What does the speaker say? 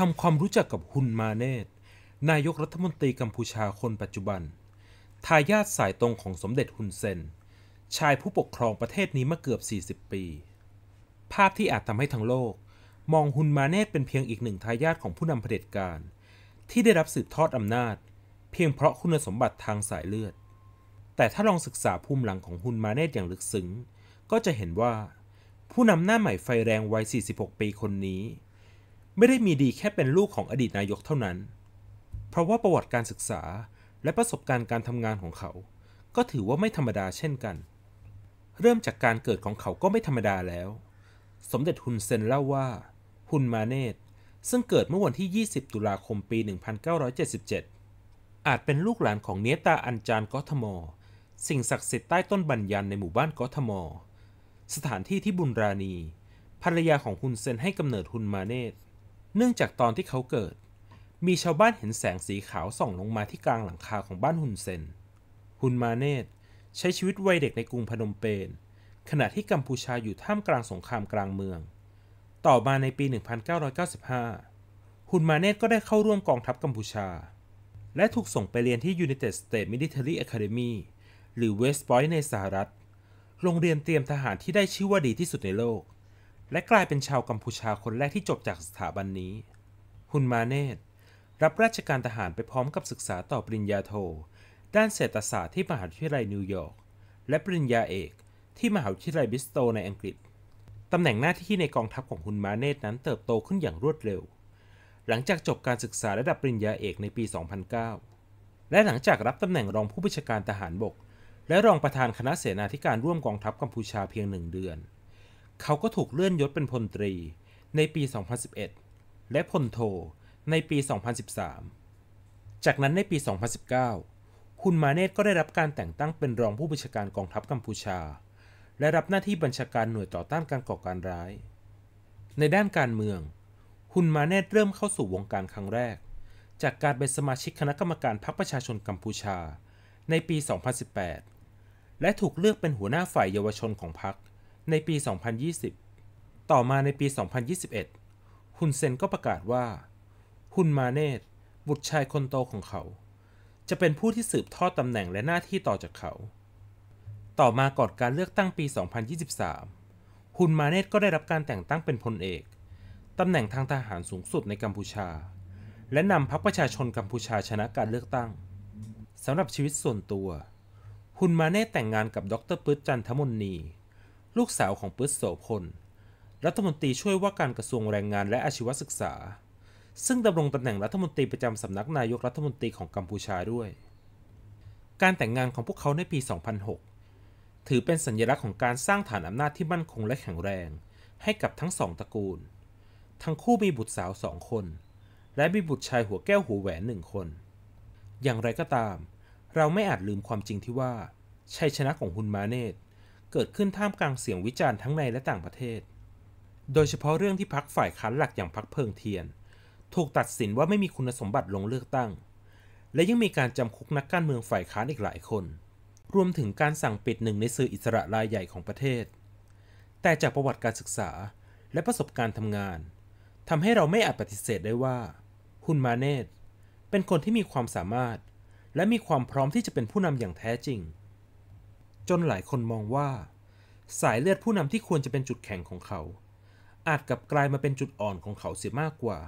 ทำความรู้จักกับฮุนมาเนตนายกรัฐมนตรีกัมพูชาคนปัจจุบัน ทายาทสายตรงของสมเด็จฮุนเซนชายผู้ปกครองประเทศนี้มาเกือบ 40 ปี ภาพที่อาจทำให้ทั้งโลก มองฮุนมาเนตเป็นเพียงอีกหนึ่งทายาทของผู้นำเผด็จการ ที่ได้รับสืบทอดอำนาจ เพียงเพราะคุณสมบัติทางสายเลือด แต่ถ้าลองศึกษาภูมิหลังของฮุนมาเนตอย่างลึกซึ้ง ก็จะเห็นว่า ผู้นำหน้าใหม่ไฟแรงวัย 46 ปีคนนี้ไม่ได้มีดีแค่เป็นลูกของอดีตนายกเท่านั้น เพราะว่าประวัติการศึกษาและประสบการณ์การทำงานของเขา ก็ถือว่าไม่ธรรมดาเช่นกัน เริ่มจากการเกิดของเขาก็ไม่ธรรมดาแล้ว สมเด็จฮุนเซนเล่าว่า ฮุนมาเนต ซึ่งเกิดเมื่อวันที่ 20 ตุลาคมปี 1977 อาจเป็นลูกหลานของเนตาอัญจาน กอทมสิ่งศักดิ์สิทธิ์ใต้ต้นบัญญันในหมู่บ้านกอทมสถานที่ที่บุญราณี ภรรยาของฮุนเซนให้กำเนิดฮุนมาเนตเนื่องจากตอนที่เขาเกิด มีชาวบ้านเห็นแสงสีขาวส่องลงมาที่กลางหลังคาของบ้านฮุนเซนฮุนมาเนตใช้ชีวิตวัยเด็กในกรุงพนมเปญขณะที่กัมพูชาอยู่ท่ามกลางสงครามกลางเมือง ต่อมาในปี 1995ฮุนมาเนตก็ได้เข้าร่วมกองทัพกัมพูชา และถูกส่งไปเรียนที่ United States Military Academy หรือ West Point ในสหรัฐ โรงเรียนเตรียมทหารที่ได้ชื่อว่าดีที่สุดในโลกและกลายเป็นชาวกัมพูชาคนแรกที่จบจากสถาบันนี้ฮุนมาเนตรับราชการทหารไปพร้อมกับศึกษาต่อปริญญาโท ด้านเศรษฐศาสตร์ที่มหาวิทยาลัยนิวยอร์ก และปริญญาเอกที่มหาวิทยาลัยบิสโตในอังกฤษ ตำแหน่งหน้าที่ในกองทัพของฮุนมาเนตนั้นเติบโตขึ้นอย่างรวดเร็ว หลังจากจบการศึกษาระดับปริญญาเอกในปี 2009 และหลังจากรับตำแหน่งรองผู้บัญชาการทหารบก และรองประธานคณะเสนาธิการร่วมกองทัพกัมพูชาเพียงหนึ่งเดือนเขาก็ถูกเลื่อนยศเป็นพลตรีในปี 2011 และพลโท ในปี 2013 จากนั้นในปี 2019 คุณมาเนตก็ได้รับการแต่งตั้งเป็นรองผู้บัญชาการกองทัพกัมพูชา และรับหน้าที่บัญชาการหน่วยต่อต้านการก่อการร้าย ในด้านการเมือง คุณมาเนตเริ่มเข้าสู่วงการครั้งแรก จากการเป็นสมาชิกคณะกรรมการพรรคประชาชนกัมพูชา ในปี 2018 และถูกเลือกเป็นหัวหน้าฝ่ายเยาวชนของพรรคในปี 2020 ต่อมาในปี 2021 ฮุนเซนก็ประกาศว่า ฮุนมาเนตบุตรชายคนโตของเขา จะเป็นผู้ที่สืบทอดตำแหน่งและหน้าที่ต่อจากเขา ต่อมาก่อนการเลือกตั้งปี 2023 ฮุนมาเนตก็ได้รับการแต่งตั้งเป็นพลเอกตำแหน่งทางทหารสูงสุดในกัมพูชา และนำพรรคประชาชนกัมพูชาชนะการเลือกตั้งสำหรับชีวิตส่วนตัว ฮุนมาเนตแต่งงานกับ ดรปึ๊ดจันทมนนีลูกสาวของปื๊ดโสพลรัฐมนตรีช่วยว่าการกระทรวงแรงงานและอาชีวศึกษา ซึ่งดำรงตำแหน่งรัฐมนตรีประจำสำนักนายกรัฐมนตรีของกัมพูชาด้วย การแต่งงานของพวกเขาในปี 2006 ถือเป็นสัญลักษณ์ของการสร้างฐานอำนาจที่มั่นคงและแข็งแรงให้กับทั้งสองตระกูล ทั้งคู่มีบุตรสาวสองคน และมีบุตรชายหัวแก้วหัวแหวนหนึ่งคน อย่างไรก็ตาม เราไม่อาจลืมความจริงที่ว่า ชัยชนะของฮุนมาเนตเกิดขึ้นท่ามกลางเสียงวิจารณ์ทั้งในและต่างประเทศ โดยเฉพาะเรื่องที่พักฝ่ายค้านหลักอย่างพักเพิงเทียน ถูกตัดสินว่าไม่มีคุณสมบัติลงเลือกตั้ง และยังมีการจำคุกนักการเมืองฝ่ายค้านอีกหลายคน รวมถึงการสั่งปิดหนึ่งในสื่ออิสระรายใหญ่ของประเทศ แต่จากประวัติการศึกษาและประสบการณ์ทำงานทำให้เราไม่อาจปฏิเสธได้ว่าคุณมาเนตเป็นคนที่มีความสามารถ และมีความพร้อมที่จะเป็นผู้นำอย่างแท้จริงจนหลายคนมองว่า สายเลือดผู้นำที่ควรจะเป็นจุดแข็งของเขา อาจกลับกลายมาเป็นจุดอ่อนของเขาเสียมากกว่า